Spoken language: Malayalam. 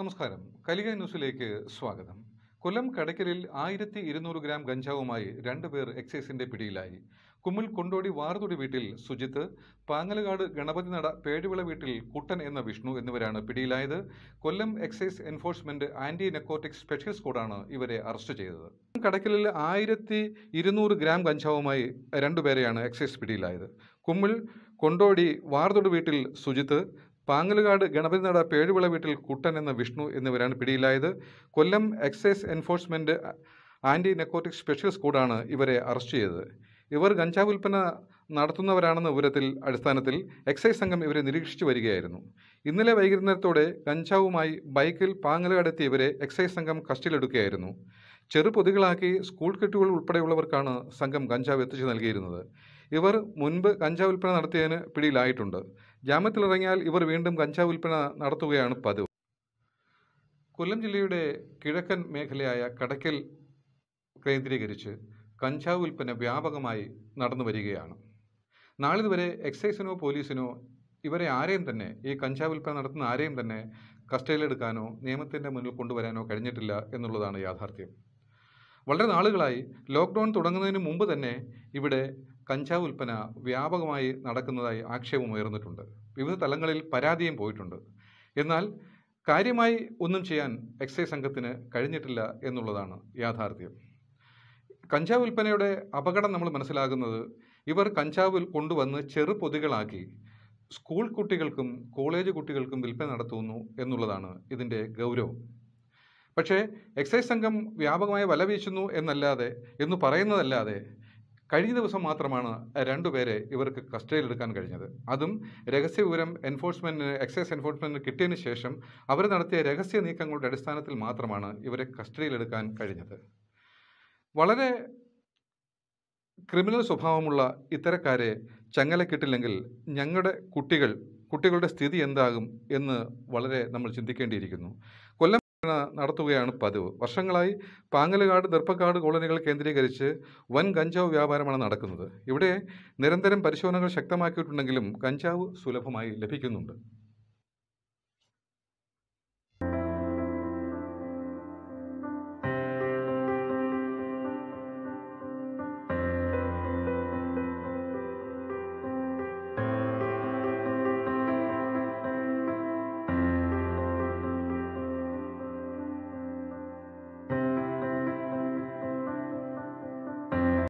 നമസ്കാരം കലിക ന്യൂസിലേക്ക് സ്വാഗതം കൊല്ലം കടയ്ക്കലിൽ ആയിരത്തി ഇരുന്നൂറ് ഗ്രാം ഗഞ്ചാവുമായി രണ്ടുപേർ എക്സൈസിന്റെ പിടിയിലായി കുമ്മിൽ കൊണ്ടോടി വാർതൊടി വീട്ടിൽ സുജിത്ത് പാങ്ങലുകാട് ഗണപതിനട പേടിവിള വീട്ടിൽ കുട്ടൻ എന്ന വിഷ്ണു എന്നിവരാണ് പിടിയിലായത് Kollam excise enforcement anti narcotic special സ്കോഡാണ് ഇവരെ അറസ്റ്റ് ചെയ്തത് കടയ്ക്കലിൽ ആയിരത്തി ഇരുന്നൂറ് ഗ്രാം കഞ്ചാവുമായി രണ്ടുപേരെയാണ് എക്സൈസ് പിടിയിലായത് കുമ്മിൾ കൊണ്ടോടി വാർതൊട് വീട്ടിൽ സുജിത്ത് പാങ്ങലുകാട് നട പേഴുവിള വീട്ടിൽ കുട്ടൻ എന്ന വിഷ്ണു എന്നിവരാണ് പിടിയിലായത് Kollam excise enforcement anti narcotic special സ്കൂഡാണ് ഇവരെ അറസ്റ്റ് ചെയ്തത് ഇവർ ഗഞ്ചാവ് ഉൽപ്പന്ന നടത്തുന്നവരാണെന്ന വിവരത്തിൽ അടിസ്ഥാനത്തിൽ എക്സൈസ് സംഘം ഇവരെ നിരീക്ഷിച്ചു വരികയായിരുന്നു ഇന്നലെ വൈകുന്നേരത്തോടെ കഞ്ചാവുമായി ബൈക്കിൽ പാങ്ങലുകാടെത്തിയ ഇവരെ എക്സൈസ് സംഘം കസ്റ്റഡിയിലെടുക്കുകയായിരുന്നു ചെറുപൊതികളാക്കി സ്കൂൾ കെട്ടുകൾ ഉൾപ്പെടെയുള്ളവർക്കാണ് സംഘം കഞ്ചാവ് എത്തിച്ചു നൽകിയിരുന്നത് ഇവർ മുൻപ് കഞ്ചാവ് വിൽപ്പന നടത്തിയതിന് പിടിയിലായിട്ടുണ്ട് ജാമ്യത്തിലിറങ്ങിയാൽ ഇവർ വീണ്ടും കഞ്ചാവ് വിൽപ്പന നടത്തുകയാണ് പതിവ് കൊല്ലം ജില്ലയുടെ കിഴക്കൻ മേഖലയായ കടയ്ക്കൽ കേന്ദ്രീകരിച്ച് കഞ്ചാവ് വിൽപ്പന വ്യാപകമായി നടന്നു വരികയാണ് നാളിതുവരെ എക്സൈസിനോ പോലീസിനോ ഇവരെ ആരെയും തന്നെ ഈ കഞ്ചാവ് വിൽപ്പന നടത്തുന്ന ആരെയും തന്നെ കസ്റ്റഡിയിലെടുക്കാനോ നിയമത്തിൻ്റെ മുന്നിൽ കൊണ്ടുവരാനോ കഴിഞ്ഞിട്ടില്ല എന്നുള്ളതാണ് യാഥാർത്ഥ്യം വളരെ നാളുകളായി ലോക്ക്ഡൗൺ തുടങ്ങുന്നതിന് മുമ്പ് തന്നെ ഇവിടെ കഞ്ചാവ് വിൽപ്പന വ്യാപകമായി നടക്കുന്നതായി ആക്ഷേപം ഉയർന്നിട്ടുണ്ട് വിവിധ തലങ്ങളിൽ പരാതിയും പോയിട്ടുണ്ട് എന്നാൽ കാര്യമായി ഒന്നും ചെയ്യാൻ എക്സൈസ് സംഘത്തിന് കഴിഞ്ഞിട്ടില്ല എന്നുള്ളതാണ് യാഥാർത്ഥ്യം കഞ്ചാവ് ഉൽപ്പനയുടെ അപകടം നമ്മൾ മനസ്സിലാകുന്നത് ഇവർ കഞ്ചാവിൽ കൊണ്ടുവന്ന് ചെറുപൊതികളാക്കി സ്കൂൾ കുട്ടികൾക്കും കോളേജ് കുട്ടികൾക്കും വിൽപ്പന നടത്തുന്നു എന്നുള്ളതാണ് ഇതിൻ്റെ ഗൗരവം പക്ഷേ എക്സൈസ് സംഘം വ്യാപകമായി വല വീശുന്നു എന്നല്ലാതെ എന്ന് പറയുന്നതല്ലാതെ കഴിഞ്ഞ ദിവസം മാത്രമാണ് രണ്ടുപേരെ ഇവർക്ക് കസ്റ്റഡിയിൽ എടുക്കാൻ കഴിഞ്ഞത് അതും രഹസ്യ വിവരം എൻഫോഴ്സ്മെന്റിന് എക്സൈസ് എൻഫോഴ്സ്മെന്റിന് കിട്ടിയതിന് ശേഷം അവർ നടത്തിയ രഹസ്യ നീക്കങ്ങളുടെ അടിസ്ഥാനത്തിൽ മാത്രമാണ് ഇവരെ കസ്റ്റഡിയിൽ എടുക്കാൻ കഴിഞ്ഞത് വളരെ ക്രിമിനൽ സ്വഭാവമുള്ള ഇത്തരക്കാരെ ചങ്ങല കിട്ടില്ലെങ്കിൽ ഞങ്ങളുടെ കുട്ടികൾ കുട്ടികളുടെ സ്ഥിതി എന്താകും എന്ന് വളരെ നമ്മൾ ചിന്തിക്കേണ്ടിയിരിക്കുന്നു കൊല്ലം നടത്തുകയാണ് പതിവ് വർഷങ്ങളായി പാങ്ങലുകാട് ദർപ്പക്കാട് കോളനികൾ കേന്ദ്രീകരിച്ച് വൻ കഞ്ചാവ് വ്യാപാരമാണ് നടക്കുന്നത് ഇവിടെ നിരന്തരം പരിശോധനകൾ ശക്തമാക്കിയിട്ടുണ്ടെങ്കിലും കഞ്ചാവ് സുലഭമായി ലഭിക്കുന്നുണ്ട്